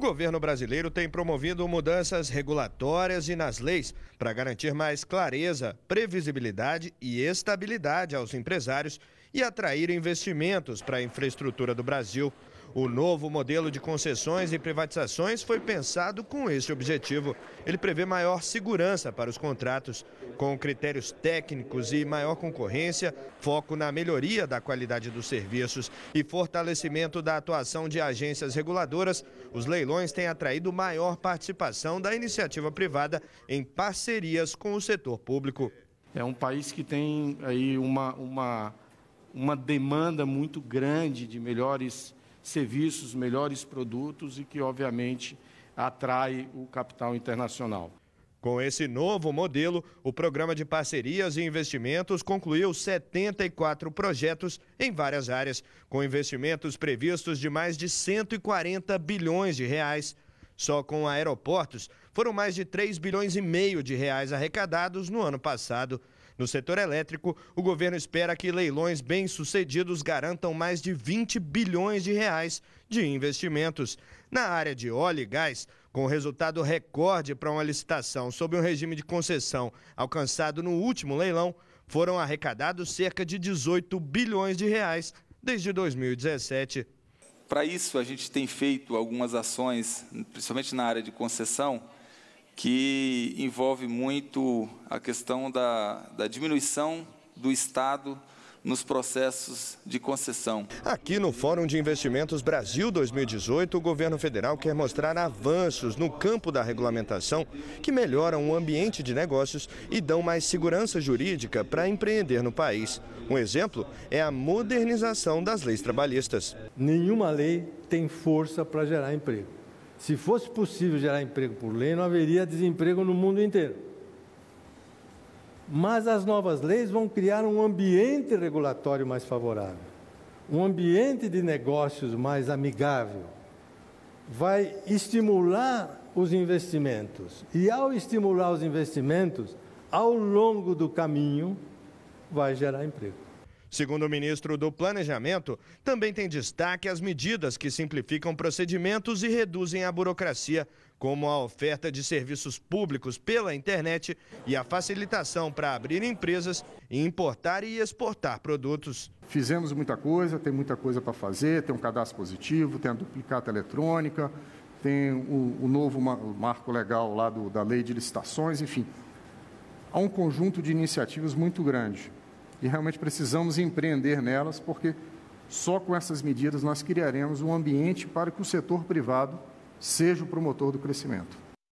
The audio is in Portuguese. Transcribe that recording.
O governo brasileiro tem promovido mudanças regulatórias e nas leis para garantir mais clareza, previsibilidade e estabilidade aos empresários e atrair investimentos para a infraestrutura do Brasil. O novo modelo de concessões e privatizações foi pensado com esse objetivo. Ele prevê maior segurança para os contratos, com critérios técnicos e maior concorrência, foco na melhoria da qualidade dos serviços e fortalecimento da atuação de agências reguladoras. Os leilões têm atraído maior participação da iniciativa privada em parcerias com o setor público. É um país que tem aí uma, uma, uma demanda muito grande de melhores serviços, melhores produtos e que, obviamente, atrai o capital internacional. Com esse novo modelo, o Programa de Parcerias e Investimentos concluiu 74 projetos em várias áreas, com investimentos previstos de mais de 140 bilhões de reais. Só com aeroportos, foram mais de 3 bilhões e meio de reais arrecadados no ano passado. No setor elétrico, o governo espera que leilões bem-sucedidos garantam mais de 20 bilhões de reais de investimentos. Na área de óleo e gás, com resultado recorde para uma licitação sob um regime de concessão alcançado no último leilão, foram arrecadados cerca de 18 bilhões de reais desde 2017. Para isso, a gente tem feito algumas ações, principalmente na área de concessão, que envolve muito a questão da, da diminuição do Estado nos processos de concessão. Aqui no Fórum de Investimentos Brasil 2018, o governo federal quer mostrar avanços no campo da regulamentação que melhoram o ambiente de negócios e dão mais segurança jurídica para empreender no país. Um exemplo é a modernização das leis trabalhistas. Nenhuma lei tem força para gerar emprego. Se fosse possível gerar emprego por lei, não haveria desemprego no mundo inteiro. Mas as novas leis vão criar um ambiente regulatório mais favorável, um ambiente de negócios mais amigável. Vai estimular os investimentos. E ao estimular os investimentos, ao longo do caminho, vai gerar emprego. Segundo o ministro do Planejamento, também tem destaque as medidas que simplificam procedimentos e reduzem a burocracia, como a oferta de serviços públicos pela internet e a facilitação para abrir empresas e importar e exportar produtos. Fizemos muita coisa, tem muita coisa para fazer, tem um cadastro positivo, tem a duplicata eletrônica, tem o, o novo marco legal lá do, da lei de licitações, enfim. Há um conjunto de iniciativas muito grande e realmente precisamos empreender nelas, porque só com essas medidas nós criaremos um ambiente para que o setor privado seja o promotor do crescimento.